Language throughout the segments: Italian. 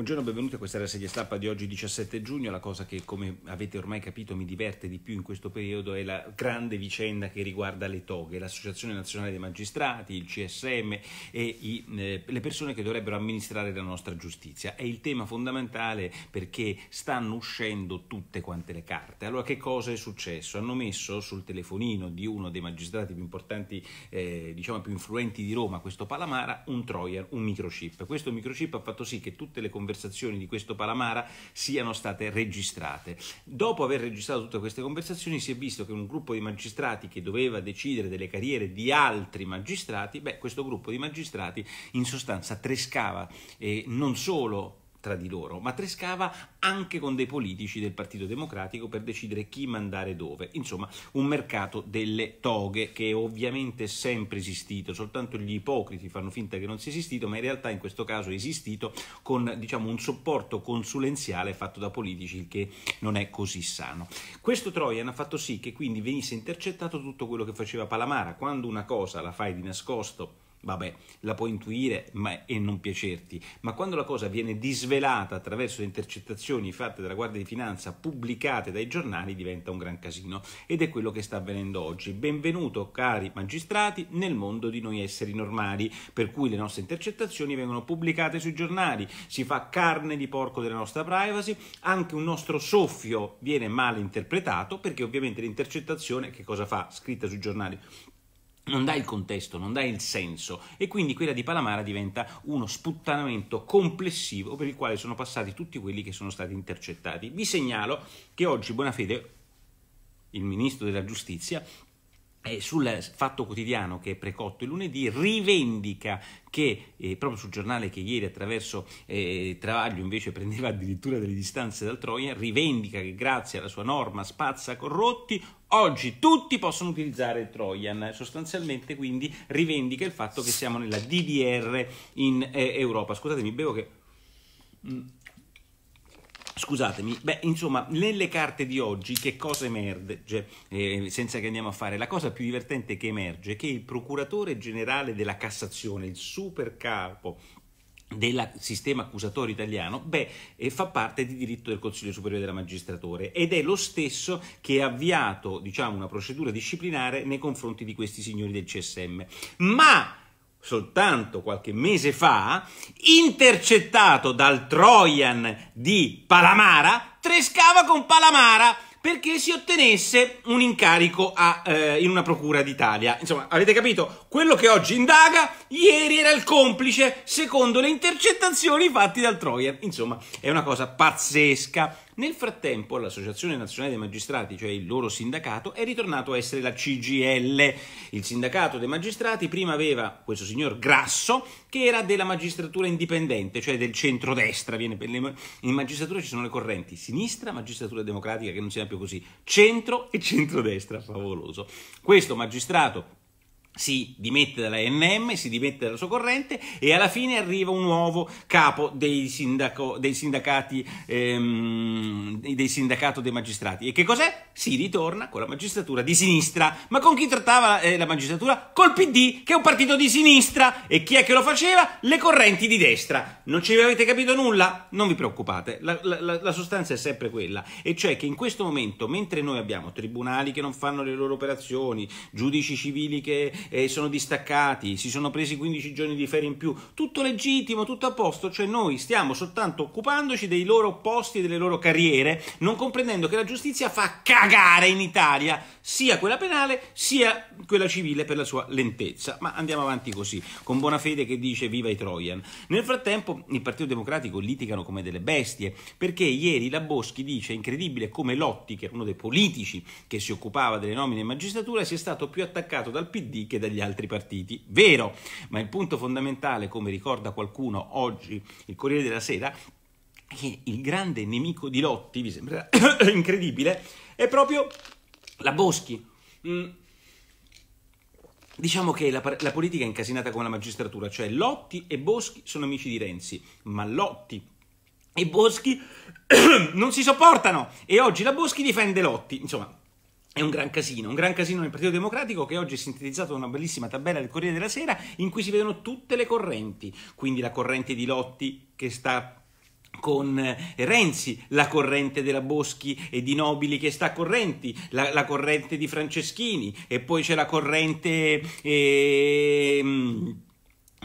Buongiorno, benvenuti a questa rassegna stampa di oggi 17 giugno. La cosa che, come avete ormai capito, mi diverte di più in questo periodo è la grande vicenda che riguarda le toghe, l'Associazione Nazionale dei Magistrati, il CSM e i, eh, le persone che dovrebbero amministrare la nostra giustizia. È il tema fondamentale perché stanno uscendo tutte quante le carte. Allora, che cosa è successo? Hanno messo sul telefonino di uno dei magistrati più importanti, eh, diciamo più influenti di Roma, questo Palamara, un Troyer, un microchip. Questo microchip ha fatto sì che tutte le conversazioni conversazioni di questo Palamara siano state registrate. Dopo aver registrato tutte queste conversazioni si è visto che un gruppo di magistrati che doveva decidere delle carriere di altri magistrati, beh, questo gruppo di magistrati in sostanza trescava eh, non solo tra di loro, ma trescava anche con dei politici del Partito Democratico per decidere chi mandare dove. Insomma, un mercato delle toghe che è ovviamente è sempre esistito, soltanto gli ipocriti fanno finta che non sia esistito, ma in realtà in questo caso è esistito con diciamo, un supporto consulenziale fatto da politici, il che non è così sano. Questo Trojan ha fatto sì che quindi venisse intercettato tutto quello che faceva Palamara. Quando una cosa la fai di nascosto, vabbè, la puoi intuire ma, e non piacerti, ma quando la cosa viene disvelata attraverso le intercettazioni fatte dalla Guardia di Finanza, pubblicate dai giornali, diventa un gran casino ed è quello che sta avvenendo oggi. Benvenuto, cari magistrati, nel mondo di noi esseri normali, per cui le nostre intercettazioni vengono pubblicate sui giornali, si fa carne di porco della nostra privacy, anche un nostro soffio viene mal interpretato perché ovviamente l'intercettazione che cosa fa scritta sui giornali? non dà il contesto, non dà il senso e quindi quella di Palamara diventa uno sputtanamento complessivo per il quale sono passati tutti quelli che sono stati intercettati. Vi segnalo che oggi Bonafede, il ministro della giustizia, eh, sul Fatto Quotidiano che è precotto il lunedì rivendica che eh, proprio sul giornale che ieri attraverso eh, Travaglio invece prendeva addirittura delle distanze dal Troia rivendica che grazie alla sua norma spazza corrotti oggi tutti possono utilizzare Trojan sostanzialmente quindi rivendica il fatto che siamo nella DDR in eh, Europa scusatemi bevo che mm. Scusatemi, beh, insomma, nelle carte di oggi che cosa emerge? Cioè, eh, senza che andiamo a fare, la cosa più divertente che emerge è che il procuratore generale della Cassazione, il super capo del sistema accusatorio italiano, beh, eh, fa parte di diritto del Consiglio Superiore della Magistratura ed è lo stesso che ha avviato, diciamo, una procedura disciplinare nei confronti di questi signori del CSM. Ma soltanto qualche mese fa, intercettato dal Trojan di Palamara, trescava con Palamara perché si ottenesse un incarico a, eh, in una procura d'Italia. Insomma, avete capito? Quello che oggi indaga, ieri era il complice, secondo le intercettazioni fatte dal Trojan. Insomma, è una cosa pazzesca. Nel frattempo l'Associazione Nazionale dei Magistrati, cioè il loro sindacato, è ritornato a essere la CGL. Il sindacato dei magistrati prima aveva questo signor Grasso, che era della magistratura indipendente, cioè del centrodestra. Viene in magistratura ci sono le correnti sinistra, magistratura democratica, che non si chiama più così, centro e centrodestra, favoloso. Questo magistrato si dimette dalla NM, si dimette dalla sua corrente e alla fine arriva un nuovo capo dei, sindaco, dei sindacati ehm, del sindacato dei magistrati. E che cos'è? Si ritorna con la magistratura di sinistra. Ma con chi trattava eh, la magistratura? Col PD, che è un partito di sinistra. E chi è che lo faceva? Le correnti di destra. Non ci avete capito nulla? Non vi preoccupate, la, la, la sostanza è sempre quella. E cioè che in questo momento, mentre noi abbiamo tribunali che non fanno le loro operazioni, giudici civili che eh, sono distaccati, si sono presi 15 giorni di ferie in più, tutto legittimo, tutto a posto, cioè noi stiamo soltanto occupandoci dei loro posti e delle loro carriere, non comprendendo che la giustizia fa cagare in Italia sia quella penale sia quella civile per la sua lentezza. Ma andiamo avanti così, con buona fede che dice viva i Trojan. Nel frattempo il Partito Democratico litigano come delle bestie, perché ieri la Boschi dice incredibile come Lotti, che era uno dei politici che si occupava delle nomine in magistratura, sia stato più attaccato dal PD critiche dagli altri partiti. Vero, ma il punto fondamentale, come ricorda qualcuno oggi, il Corriere della Sera, è che il grande nemico di Lotti, vi sembra incredibile, è proprio la Boschi. Mm. Diciamo che la, la, politica è incasinata con la magistratura, cioè Lotti e Boschi sono amici di Renzi, ma Lotti e Boschi non si sopportano e oggi la Boschi difende Lotti. Insomma, è un gran casino, un gran casino nel Partito Democratico che oggi è sintetizzato da una bellissima tabella del Corriere della Sera in cui si vedono tutte le correnti, quindi la corrente di Lotti che sta con eh, Renzi, la corrente della Boschi e di Nobili che sta a correnti, la, la corrente di Franceschini e poi c'è la corrente ehm,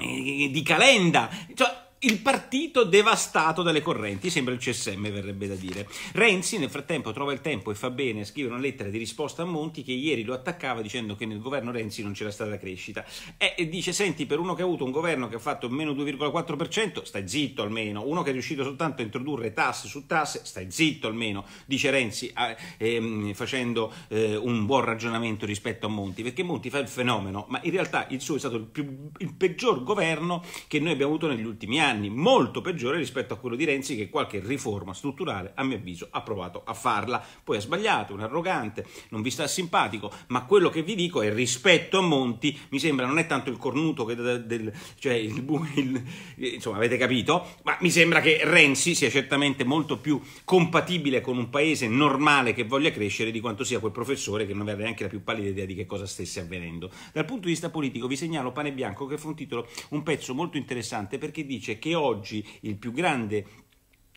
eh, di Calenda. Cioè, il partito devastato dalle correnti, sembra il CSM verrebbe da dire. Renzi nel frattempo trova il tempo e fa bene a scrivere una lettera di risposta a Monti che ieri lo attaccava dicendo che nel governo Renzi non c'era stata crescita eh, e dice senti per uno che ha avuto un governo che ha fatto meno 2,4% stai zitto almeno, uno che è riuscito soltanto a introdurre tasse su tasse stai zitto almeno, dice Renzi ehm, facendo eh, un buon ragionamento rispetto a Monti perché Monti fa il fenomeno ma in realtà il suo è stato il, più, il peggior governo che noi abbiamo avuto negli ultimi anni anni molto peggiore rispetto a quello di Renzi che qualche riforma strutturale a mio avviso ha provato a farla. Poi ha sbagliato, un arrogante, non vi sta simpatico, ma quello che vi dico è rispetto a Monti, mi sembra non è tanto il cornuto che del, del cioè il, il, insomma avete capito, ma mi sembra che Renzi sia certamente molto più compatibile con un paese normale che voglia crescere di quanto sia quel professore che non aveva neanche la più pallida idea di che cosa stesse avvenendo. Dal punto di vista politico vi segnalo Pane Bianco che fa un titolo, un pezzo molto interessante perché dice perché oggi il più grande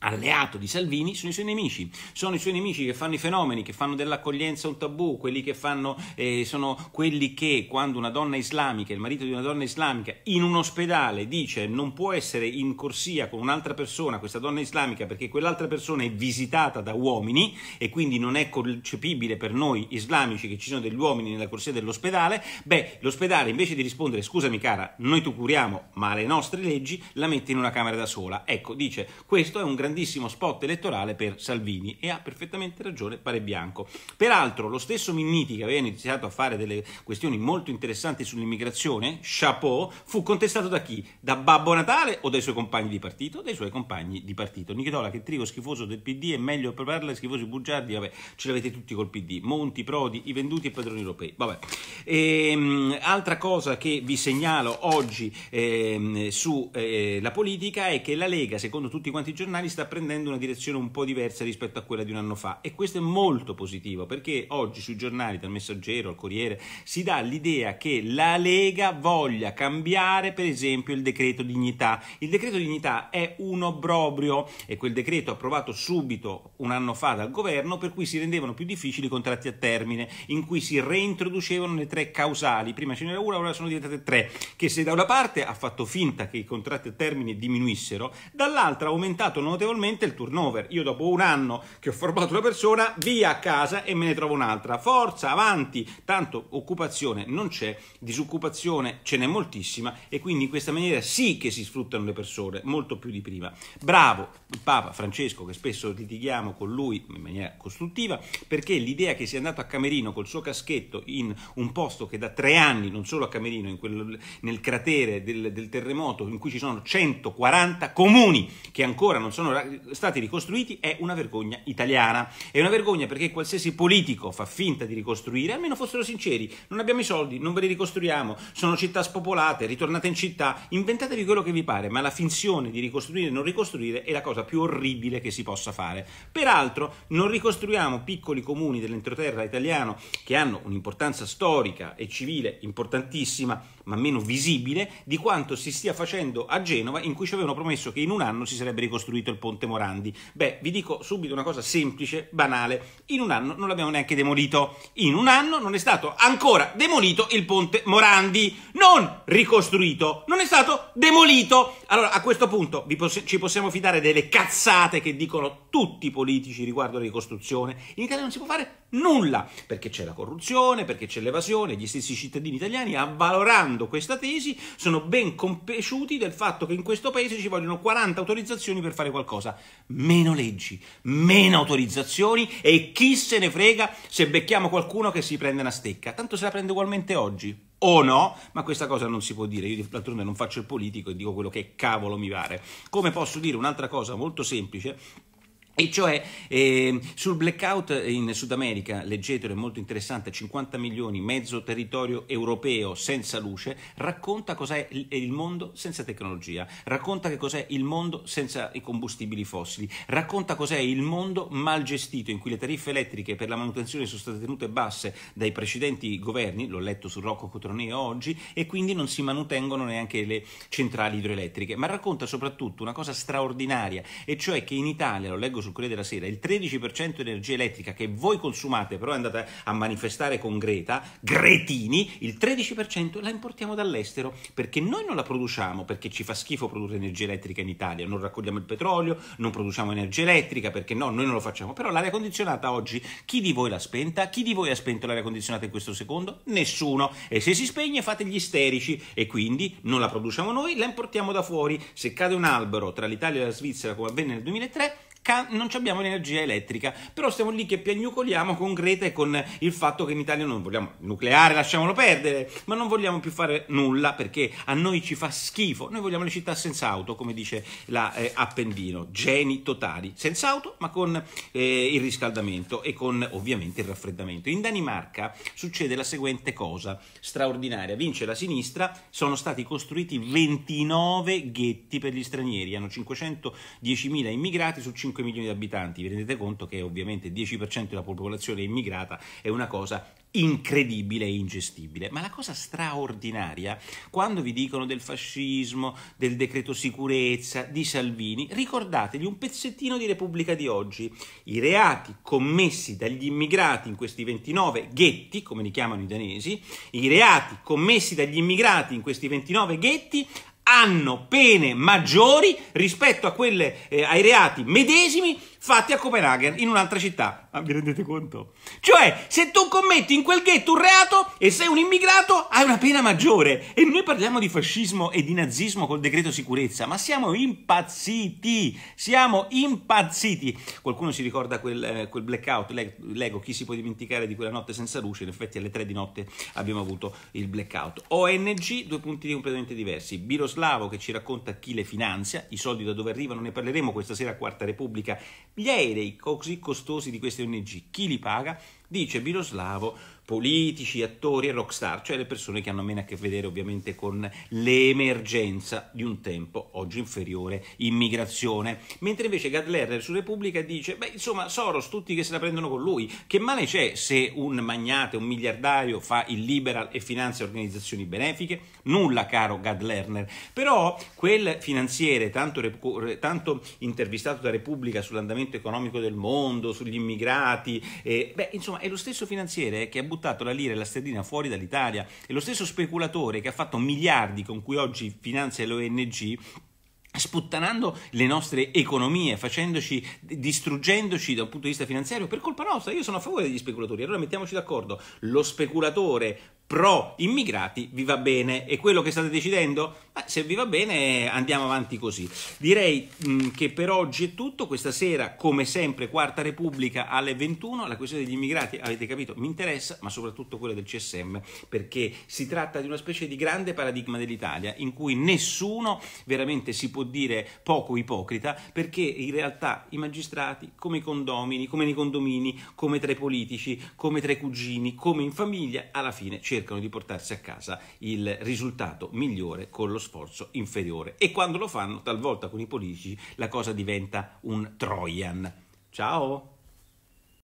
alleato di Salvini sono i suoi nemici, sono i suoi nemici che fanno i fenomeni, che fanno dell'accoglienza un tabù, quelli che fanno, eh, sono quelli che quando una donna islamica, il marito di una donna islamica in un ospedale dice non può essere in corsia con un'altra persona, questa donna islamica, perché quell'altra persona è visitata da uomini e quindi non è concepibile per noi islamici che ci sono degli uomini nella corsia dell'ospedale, beh, l'ospedale invece di rispondere scusami cara, noi tu curiamo ma le nostre leggi, la mette in una camera da sola. Ecco, dice, questo è un grande grandissimo spot elettorale per Salvini e ha perfettamente ragione Pare Bianco. Peraltro lo stesso Minniti che aveva iniziato a fare delle questioni molto interessanti sull'immigrazione, chapeau, fu contestato da chi? Da Babbo Natale o dai suoi compagni di partito? Dai suoi compagni di partito. Nichitola che trigo schifoso del PD è meglio per parla schifosi bugiardi, vabbè, ce l'avete tutti col PD. Monti, Prodi, i venduti e i padroni europei. Vabbè. Ehm, altra cosa che vi segnalo oggi ehm, sulla eh, politica è che la Lega, secondo tutti quanti i giornali, sta sta prendendo una direzione un po' diversa rispetto a quella di un anno fa e questo è molto positivo perché oggi sui giornali, dal Messaggero al Corriere, si dà l'idea che la Lega voglia cambiare per esempio il decreto dignità. Il decreto dignità è un obbrobrio, e quel decreto approvato subito un anno fa dal governo per cui si rendevano più difficili i contratti a termine, in cui si reintroducevano le tre causali, prima ce n'era una, ora sono diventate tre, che se da una parte ha fatto finta che i contratti a termine diminuissero, dall'altra ha aumentato notevolmente notevolmente il turnover. Io dopo un anno che ho formato una persona, via a casa e me ne trovo un'altra. Forza, avanti, tanto occupazione non c'è, disoccupazione ce n'è moltissima e quindi in questa maniera sì che si sfruttano le persone, molto più di prima. Bravo il Papa Francesco, che spesso litighiamo con lui in maniera costruttiva, perché l'idea che sia andato a Camerino col suo caschetto in un posto che da tre anni, non solo a Camerino, quel, nel cratere del, del terremoto in cui ci sono 140 comuni che ancora non sono eh, stati ricostruiti è una vergogna italiana. È una vergogna perché qualsiasi politico fa finta di ricostruire, almeno fossero sinceri, non abbiamo i soldi, non ve li ricostruiamo, sono città spopolate, ritornate in città, inventatevi quello che vi pare, ma la finzione di ricostruire e non ricostruire è la cosa più orribile che si possa fare. Peraltro non ricostruiamo piccoli comuni dell'entroterra italiano che hanno un'importanza storica e civile importantissima, ma meno visibile, di quanto si stia facendo a Genova in cui ci avevano promesso che in un anno si sarebbe ricostruito il ponte Ponte Morandi? Beh, vi dico subito una cosa semplice, banale. In un anno non l'abbiamo neanche demolito. In un anno non è stato ancora demolito il Ponte Morandi. Non ricostruito, non è stato demolito. Allora, a questo punto poss ci possiamo fidare delle cazzate che dicono tutti i politici riguardo la ricostruzione. In Italia non si può fare nulla, perché c'è la corruzione, perché c'è l'evasione, gli stessi cittadini italiani avvalorando questa tesi sono ben compesciuti del fatto che in questo paese ci vogliono 40 autorizzazioni per fare qualcosa cosa? Meno leggi, meno autorizzazioni e chi se ne frega se becchiamo qualcuno che si prende una stecca. Tanto se la prende ugualmente oggi. O no, ma questa cosa non si può dire. Io d'altronde non faccio il politico e dico quello che cavolo mi pare. Come posso dire un'altra cosa molto semplice? E cioè eh, sul blackout in Sud America, leggetelo, è molto interessante, 50 milioni, mezzo territorio europeo senza luce, racconta cos'è il mondo senza tecnologia, racconta che cos'è il mondo senza i combustibili fossili, racconta cos'è il mondo mal gestito in cui le tariffe elettriche per la manutenzione sono state tenute basse dai precedenti governi, l'ho letto su Rocco Cotroneo oggi, e quindi non si mantengono neanche le centrali idroelettriche, ma racconta soprattutto una cosa straordinaria, e cioè che in Italia, lo leggo su sul Corriere della Sera, il 13% di energia elettrica che voi consumate, però andate a manifestare con Greta, Gretini, il 13% la importiamo dall'estero perché noi non la produciamo, perché ci fa schifo produrre energia elettrica in Italia, non raccogliamo il petrolio, non produciamo energia elettrica, perché no, noi non lo facciamo. Però l'aria condizionata oggi, chi di voi l'ha spenta? Chi di voi ha spento l'aria condizionata in questo secondo? Nessuno. E se si spegne fate gli isterici e quindi non la produciamo noi, la importiamo da fuori. Se cade un albero tra l'Italia e la Svizzera come avvenne nel 2003, non abbiamo energia elettrica, però stiamo lì che piagnucoliamo con Greta e con il fatto che in Italia non vogliamo il nucleare, lasciamolo perdere, ma non vogliamo più fare nulla perché a noi ci fa schifo, noi vogliamo le città senza auto, come dice la eh, Appendino, geni totali, senza auto ma con eh, il riscaldamento e con ovviamente il raffreddamento. In Danimarca succede la seguente cosa straordinaria, vince la sinistra, sono stati costruiti 29 ghetti per gli stranieri, hanno 510.000 immigrati su 5 5 milioni di abitanti, vi rendete conto che ovviamente il 10% della popolazione immigrata è una cosa incredibile e ingestibile. Ma la cosa straordinaria, quando vi dicono del fascismo, del decreto sicurezza, di Salvini, ricordatevi un pezzettino di Repubblica di oggi. I reati commessi dagli immigrati in questi 29 ghetti, come li chiamano i danesi, i reati commessi dagli immigrati in questi 29 ghetti hanno pene maggiori rispetto quelle, eh, ai reati medesimi fatti a Copenaghen, in un'altra città. Ma ah, vi rendete conto? Cioè, se tu commetti in quel ghetto un reato e sei un immigrato, hai una pena maggiore. E noi parliamo di fascismo e di nazismo col decreto sicurezza, ma siamo impazziti, siamo impazziti. Qualcuno si ricorda quel, eh, quel blackout, Leggo, chi si può dimenticare di quella notte senza luce? In effetti alle tre di notte abbiamo avuto il blackout. ONG, due punti completamente diversi. Biroslavo che ci racconta chi le finanzia, i soldi da dove arrivano, ne parleremo questa sera a Quarta Repubblica gli aerei così costosi di queste ONG, chi li paga? Dice Biroslavo, politici, attori e rockstar, cioè le persone che hanno meno a che vedere ovviamente con l'emergenza di un tempo oggi inferiore, immigrazione. Mentre invece Gadler su Repubblica dice, beh insomma Soros, tutti che se la prendono con lui, che male c'è se un magnate, un miliardario fa il liberal e finanzia organizzazioni benefiche? Nulla caro Gadlerner, però quel finanziere tanto, tanto intervistato da Repubblica sull'andamento economico del mondo, sugli immigrati, eh, beh insomma è lo stesso finanziere che ha buttato la lira e la sterlina fuori dall'Italia, è lo stesso speculatore che ha fatto miliardi con cui oggi finanzia l'ONG sputtanando le nostre economie, facendoci, distruggendoci dal punto di vista finanziario per colpa nostra. Io sono a favore degli speculatori, allora mettiamoci d'accordo. Lo speculatore pro immigrati vi va bene e quello che state decidendo eh, se vi va bene andiamo avanti così direi mh, mm, che per oggi è tutto questa sera come sempre quarta repubblica alle 21 la questione degli immigrati avete capito mi interessa ma soprattutto quella del CSM perché si tratta di una specie di grande paradigma dell'Italia in cui nessuno veramente si può dire poco ipocrita perché in realtà i magistrati come i condomini come nei condomini come tra i politici come tra i cugini come in famiglia alla fine c'è cercano di portarsi a casa il risultato migliore con lo sforzo inferiore e quando lo fanno talvolta con i politici la cosa diventa un Trojan. Ciao!